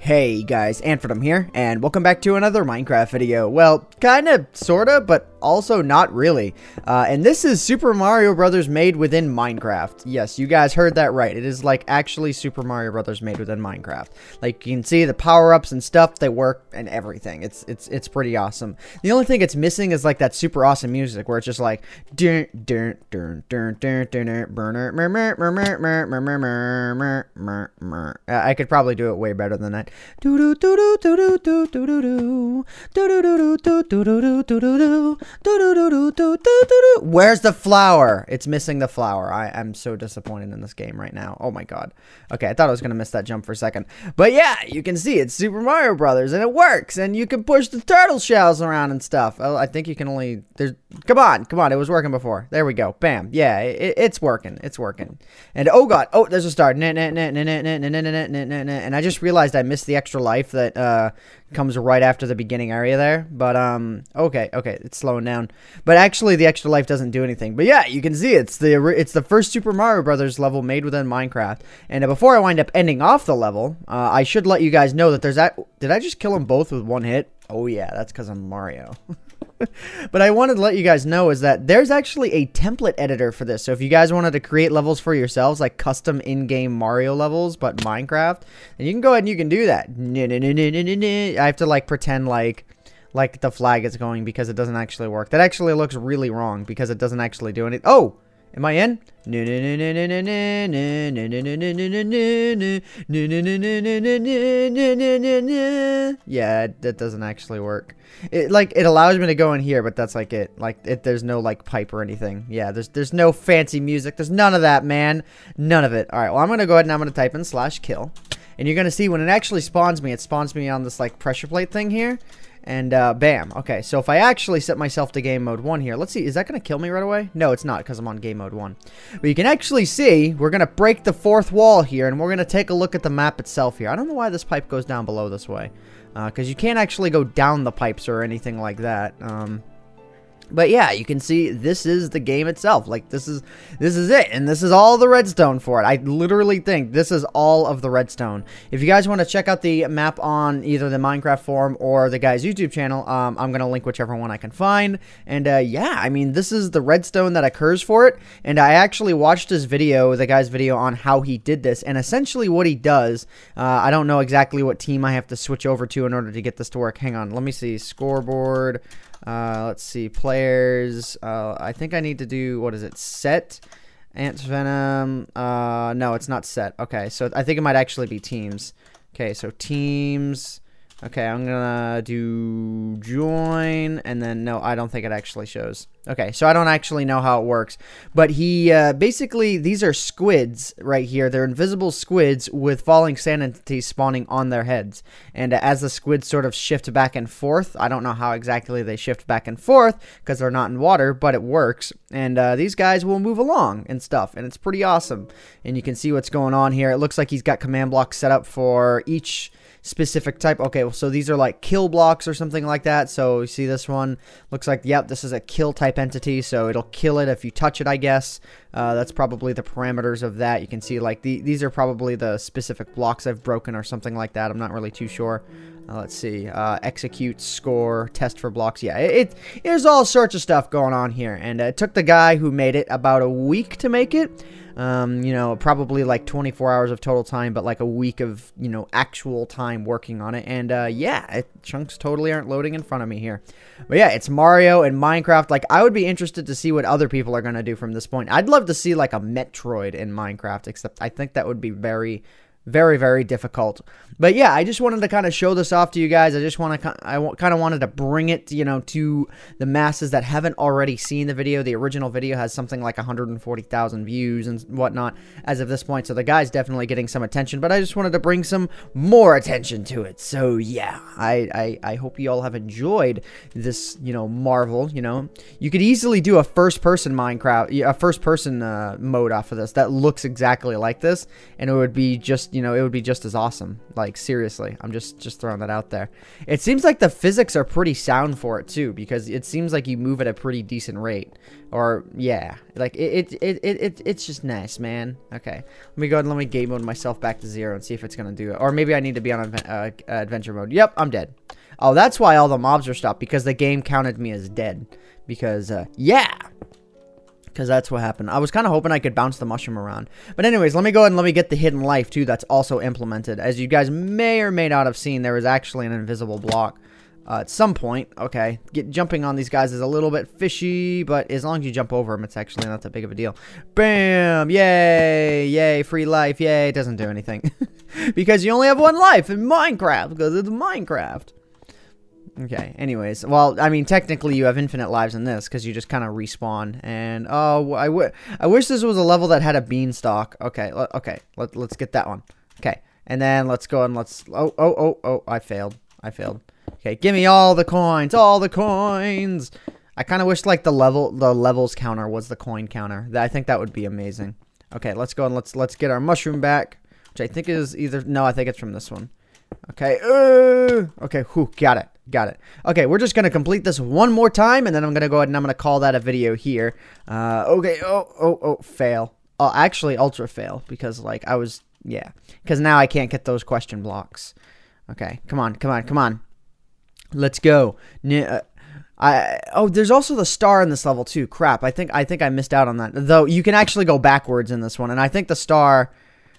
Hey guys, Anfredum here, and welcome back to another Minecraft video. Well, kinda, sorta, but also not really. Uh, and this is Super Mario Brothers made within Minecraft. Yes, you guys heard that right. It is like actually Super Mario Brothers made within Minecraft. Like you can see the power-ups and stuff, they work and everything. It's it's it's pretty awesome. The only thing it's missing is like that super awesome music where it's just like I could probably do it way better than that. Where's the flower? It's missing the flower. I am so disappointed in this game right now. Oh my god. Okay, I thought I was gonna miss that jump for a second, but yeah, you can see it's Super Mario Brothers and it works, and you can push the turtle shells around and stuff. I think you can only there's. Come on, come on. It was working before. There we go. Bam. Yeah, it, it's working. It's working. And oh god. Oh, there's a star. And I just realized I missed the extra life that uh, comes right after the beginning area there. But um, okay, okay, it's slowing down. But actually, the extra life doesn't do anything. But yeah, you can see it's the it's the first Super Mario Brothers level made within Minecraft. And uh, before I wind up ending off the level, uh, I should let you guys know that there's that. Did I just kill them both with one hit? Oh yeah, that's because I'm Mario. but I wanted to let you guys know is that there's actually a template editor for this. So if you guys wanted to create levels for yourselves, like custom in-game Mario levels, but Minecraft, then you can go ahead and you can do that. I have to like pretend like like the flag is going because it doesn't actually work. That actually looks really wrong because it doesn't actually do anything. Oh! Am I in? Yeah, that doesn't actually work. It like it allows me to go in here, but that's like it. Like it there's no like pipe or anything. Yeah, there's there's no fancy music. There's none of that, man. None of it. Alright, well I'm gonna go ahead and I'm gonna type in slash kill. And you're gonna see when it actually spawns me, it spawns me on this like pressure plate thing here. And uh, bam. Okay, so if I actually set myself to game mode 1 here, let's see, is that going to kill me right away? No, it's not because I'm on game mode 1. But you can actually see we're going to break the fourth wall here and we're going to take a look at the map itself here. I don't know why this pipe goes down below this way because uh, you can't actually go down the pipes or anything like that. Um, but yeah, you can see this is the game itself. Like this is this is it and this is all the redstone for it. I literally think this is all of the redstone. If you guys want to check out the map on either the Minecraft forum or the guy's YouTube channel, um, I'm going to link whichever one I can find. And uh, yeah, I mean this is the redstone that occurs for it and I actually watched his video, the guy's video on how he did this and essentially what he does, uh, I don't know exactly what team I have to switch over to in order to get this to work. Hang on, let me see scoreboard uh, let's see, players. Uh, I think I need to do, what is it, set? Ant Venom. Uh, no, it's not set. Okay, so I think it might actually be teams. Okay, so teams. Okay, I'm gonna do join, and then no, I don't think it actually shows. Okay, so I don't actually know how it works, but he uh, basically these are squids right here. They're invisible squids with falling sand entities spawning on their heads, and as the squids sort of shift back and forth, I don't know how exactly they shift back and forth because they're not in water, but it works. And uh, these guys will move along and stuff, and it's pretty awesome. And you can see what's going on here. It looks like he's got command blocks set up for each specific type. Okay, well, so these are like kill blocks or something like that. So you see this one looks like, yep, this is a kill type entity. So it'll kill it if you touch it, I guess. Uh, that's probably the parameters of that. You can see like the, these are probably the specific blocks I've broken or something like that. I'm not really too sure. Uh, let's see. Uh, execute, score, test for blocks. Yeah, it, it there's all sorts of stuff going on here. And uh, it took the guy who made it about a week to make it um, you know, probably like 24 hours of total time, but like a week of, you know, actual time working on it. And uh, yeah, it, chunks totally aren't loading in front of me here. But yeah, it's Mario and Minecraft. Like, I would be interested to see what other people are going to do from this point. I'd love to see like a Metroid in Minecraft, except I think that would be very very very difficult but yeah i just wanted to kind of show this off to you guys i just want to i kind of wanted to bring it you know to the masses that haven't already seen the video the original video has something like 140000 views and whatnot as of this point so the guy's definitely getting some attention but i just wanted to bring some more attention to it so yeah i i, I hope you all have enjoyed this you know marvel you know you could easily do a first person minecraft a first person uh, mode off of this that looks exactly like this and it would be just you know, it would be just as awesome. Like seriously, I'm just just throwing that out there. It seems like the physics are pretty sound for it too, because it seems like you move at a pretty decent rate. Or yeah, like it it it, it, it it's just nice, man. Okay, let me go ahead and let me game mode myself back to zero and see if it's gonna do it. Or maybe I need to be on uh, adventure mode. Yep, I'm dead. Oh, that's why all the mobs are stopped because the game counted me as dead. Because uh, yeah because that's what happened. I was kind of hoping I could bounce the mushroom around. But anyways, let me go ahead and let me get the hidden life too that's also implemented. As you guys may or may not have seen, there was actually an invisible block uh, at some point. Okay, get jumping on these guys is a little bit fishy, but as long as you jump over them, it's actually not that big of a deal. Bam! Yay! Yay! Free life! Yay! It doesn't do anything because you only have one life in Minecraft because it's Minecraft. Okay. Anyways, well, I mean, technically, you have infinite lives in this because you just kind of respawn. And oh, I, w- I wish this was a level that had a beanstalk. Okay. okay. Let- let's get that one. Okay. And then let's go and let's. Oh, oh, oh, oh! I failed. I failed. Okay. Give me all the coins. All the coins. I kind of wish like the level, the levels counter was the coin counter. I think that would be amazing. Okay. Let's go and let's let's get our mushroom back, which I think is either. No, I think it's from this one. Okay. Uh, okay. Who got it? Got it. Okay, we're just going to complete this one more time, and then I'm going to go ahead and I'm going to call that a video here. Uh, okay, oh, oh, oh, fail. Oh, actually, ultra fail, because, like, I was, yeah. Because now I can't get those question blocks. Okay, come on, come on, come on. Let's go. N uh, I oh, there's also the star in this level too. Crap, I think I think I missed out on that. Though you can actually go backwards in this one, and I think the star